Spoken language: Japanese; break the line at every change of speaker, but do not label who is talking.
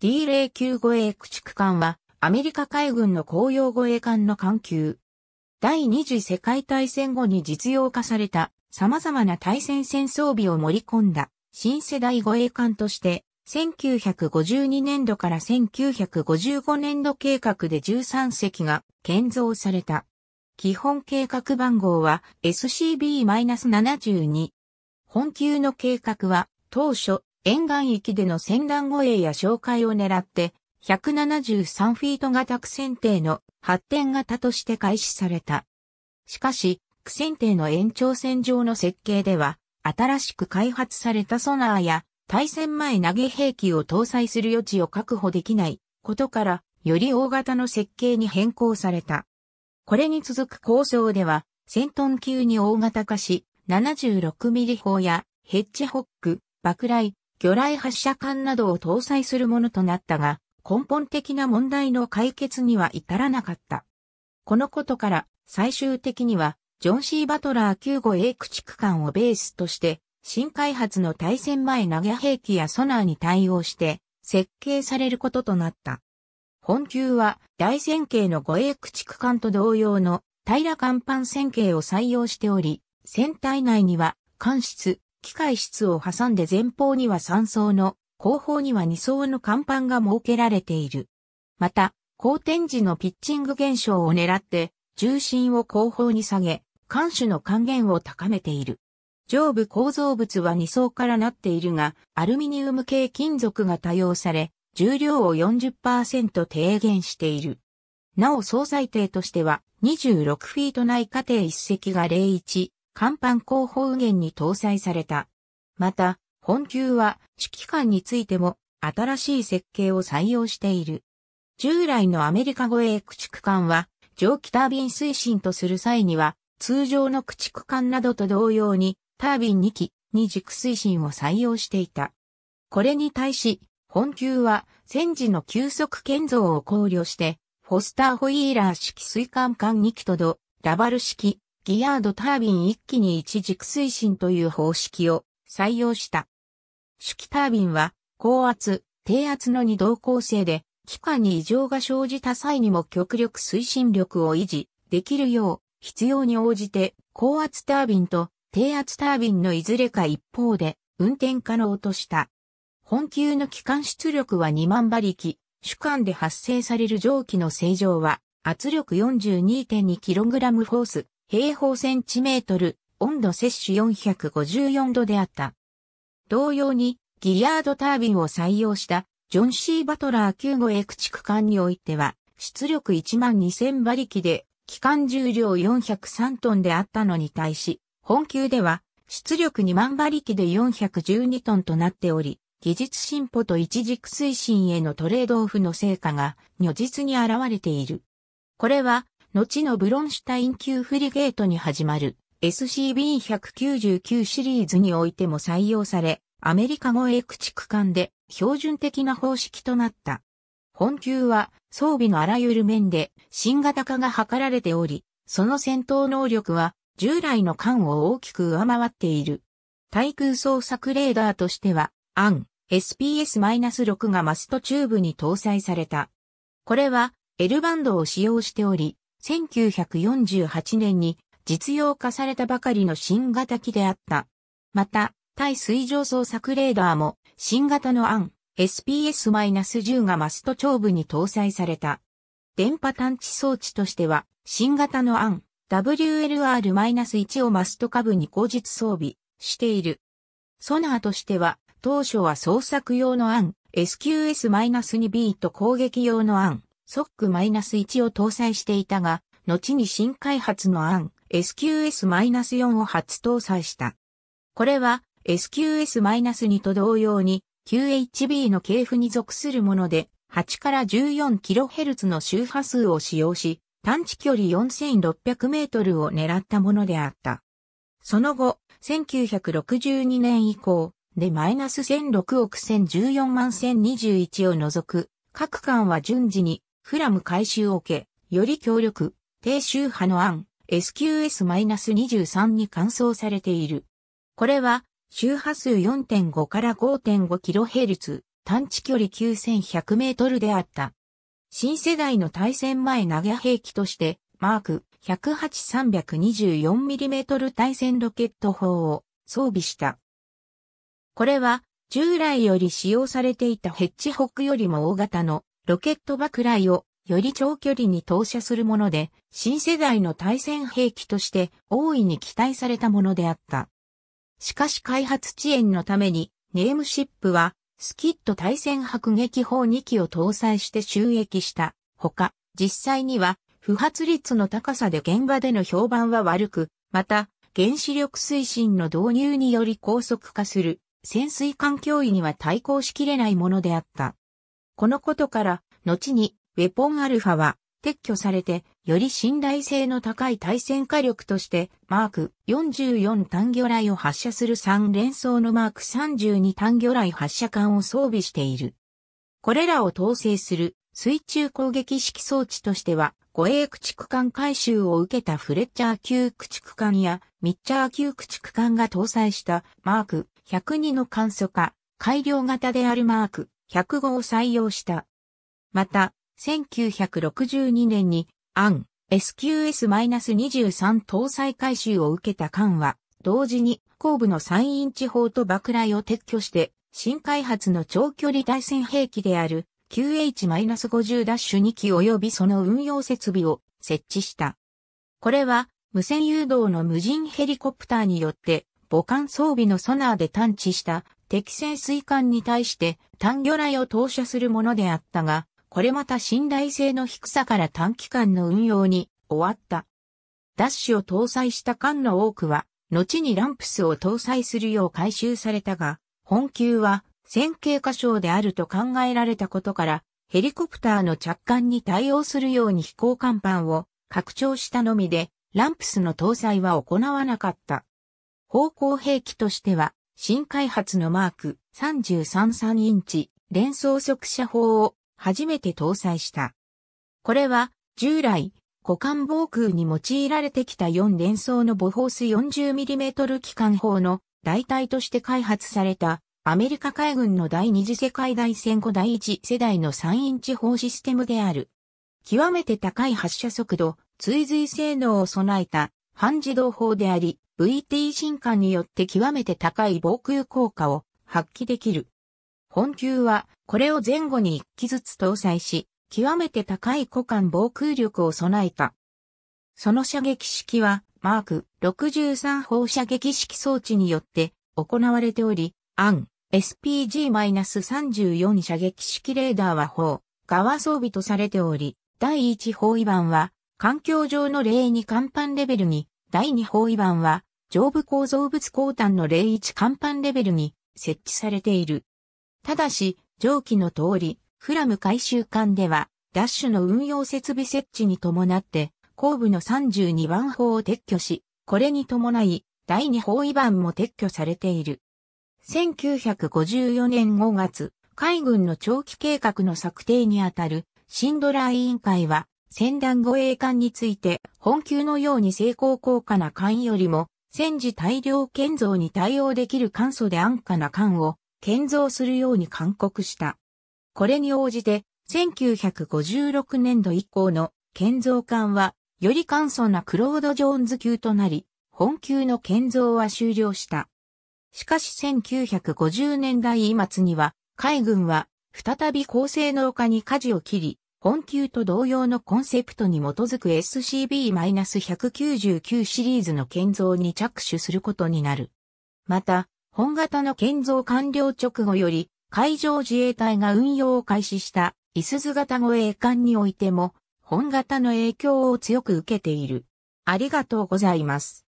D09 護衛駆逐艦は、アメリカ海軍の公用護衛艦の艦級。第二次世界大戦後に実用化された様々な対戦戦装備を盛り込んだ新世代護衛艦として1952年度から1955年度計画で13隻が建造された。基本計画番号は SCB-72。本級の計画は当初沿岸域での船団護衛や哨戒を狙って、173フィート型苦戦艇の発展型として開始された。しかし、苦戦艇の延長線上の設計では、新しく開発されたソナーや対戦前投げ兵器を搭載する余地を確保できないことから、より大型の設計に変更された。これに続く構想では、戦闘級に大型化し、76ミリ砲やヘッジホック、爆雷、魚雷発射管などを搭載するものとなったが、根本的な問題の解決には至らなかった。このことから、最終的には、ジョン・シー・バトラー9 5 a 駆逐艦をベースとして、新開発の対戦前投げ兵器やソナーに対応して、設計されることとなった。本級は、大戦型の護衛駆逐艦と同様の平甲板戦形を採用しており、船体内には、艦室、機械室を挟んで前方には3層の、後方には2層の甲板が設けられている。また、後転時のピッチング現象を狙って、重心を後方に下げ、艦首の還元を高めている。上部構造物は2層からなっているが、アルミニウム系金属が多用され、重量を40%低減している。なお総裁定としては、26フィート内過程1隻が01、甲板後方右舷に搭載された。また、本級は指揮官についても新しい設計を採用している。従来のアメリカ護衛駆逐艦は蒸気タービン推進とする際には通常の駆逐艦などと同様にタービン2機に軸推進を採用していた。これに対し、本級は戦時の急速建造を考慮して、フォスターホイーラー式水管艦2機とド、ラバル式ギヤードタービン一気に1軸推進という方式を採用した。主機タービンは高圧、低圧の二動構成で、機関に異常が生じた際にも極力推進力を維持できるよう、必要に応じて高圧タービンと低圧タービンのいずれか一方で運転可能とした。本級の機関出力は2万馬力、主管で発生される蒸気の正常は圧力 42.2kg フォース、平方センチメートル、温度摂取454度であった。同様に、ギリアードタービンを採用した、ジョン・シー・バトラー9エ A 駆逐艦においては、出力12000馬力で、機関重量403トンであったのに対し、本級では、出力2万馬力で412トンとなっており、技術進歩と一軸推進へのトレードオフの成果が如実に現れている。これは後のブロンシュタイン級フリゲートに始まる SCB-199 シリーズにおいても採用され、アメリカ語英駆逐艦で標準的な方式となった。本級は装備のあらゆる面で新型化が図られており、その戦闘能力は従来の艦を大きく上回っている。対空捜索レーダーとしては、アン、SPS-6 がマストチューブに搭載された。これは L バンドを使用しており、1948年に実用化されたばかりの新型機であった。また、対水上捜索レーダーも新型の案 SPS-10 がマスト長部に搭載された。電波探知装置としては新型の案 WLR-1 をマスト下部に後日装備している。ソナーとしては当初は捜索用の案 SQS-2B と攻撃用の案ソック -1 を搭載していたが、後に新開発の案 SQS-4 を初搭載した。これは SQS-2 と同様に QHB の系譜に属するもので、8から 14kHz の周波数を使用し、探知距離4600メートルを狙ったものであった。その後、1962年以降、でマイナス1006億1014万1021を除く、各艦は順次にフラム回収を受け、より強力、低周波の案、SQS-23 に換装されている。これは、周波数4.5から 5.5kHz、探知距離9100メートルであった。新世代の対戦前投げ兵器として、マーク 108-324mm 対戦ロケット砲を装備した。これは、従来より使用されていたヘッジホックよりも大型のロケット爆雷をより長距離に投射するもので、新世代の対戦兵器として大いに期待されたものであった。しかし開発遅延のために、ネームシップは、スキット対戦迫撃砲2機を搭載して収益した。ほか、実際には、不発率の高さで現場での評判は悪く、また、原子力推進の導入により高速化する潜水艦脅威には対抗しきれないものであった。このことから、後に、ウェポンアルファは、撤去されて、より信頼性の高い対戦火力として、マーク44単魚雷を発射する3連装のマーク32単魚雷発射管を装備している。これらを統制する水中攻撃式装置としては、護衛駆逐艦回収を受けたフレッチャー級駆逐艦やミッチャー級駆逐艦が搭載したマーク102の簡素化、改良型であるマーク100を採用した。また、1962年に、アン SQS-23 搭載改修を受けた艦は、同時に後部の3インチ砲と爆雷を撤去して、新開発の長距離対戦兵器である QH-50-2 機及びその運用設備を設置した。これは無線誘導の無人ヘリコプターによって母艦装備のソナーで探知した適正水管に対して単魚雷を投射するものであったが、これまた信頼性の低さから短期間の運用に終わった。ダッシュを搭載した艦の多くは、後にランプスを搭載するよう改修されたが、本級は線形箇所であると考えられたことから、ヘリコプターの着艦に対応するように飛行甲板を拡張したのみで、ランプスの搭載は行わなかった。方向兵器としては、新開発のマーク333インチ連装速射砲を初めて搭載した。これは従来股間防空に用いられてきた4連装の母砲ス 40mm 機関砲の代替として開発されたアメリカ海軍の第二次世界大戦後第一世代の3インチ砲システムである。極めて高い発射速度、追随性能を備えた半自動砲であり、VT 進化によって極めて高い防空効果を発揮できる。本級はこれを前後に1機ずつ搭載し、極めて高い股間防空力を備えた。その射撃式はマーク63砲射撃式装置によって行われており、アン SPG-34 射撃式レーダーは砲、側装備とされており、第1砲位板は、環境上の例に甲板レベルに、第2砲位板は、上部構造物鋼炭の0 1甲板レベルに設置されている。ただし、上記の通り、フラム回収艦では、ダッシュの運用設備設置に伴って、後部の32番砲を撤去し、これに伴い、第2砲位板も撤去されている。1954年5月、海軍の長期計画の策定にあたるシンドラー委員会は、戦団護衛艦について、本級のように成功効果な艦よりも、戦時大量建造に対応できる簡素で安価な艦を建造するように勧告した。これに応じて、1956年度以降の建造艦は、より簡素なクロード・ジョーンズ級となり、本級の建造は終了した。しかし1950年代末には、海軍は再び高性能化に舵を切り、本級と同様のコンセプトに基づく SCB-199 シリーズの建造に着手することになる。また、本型の建造完了直後より、海上自衛隊が運用を開始した、イスズ型護衛艦においても、本型の影響を強く受けている。ありがとうございます。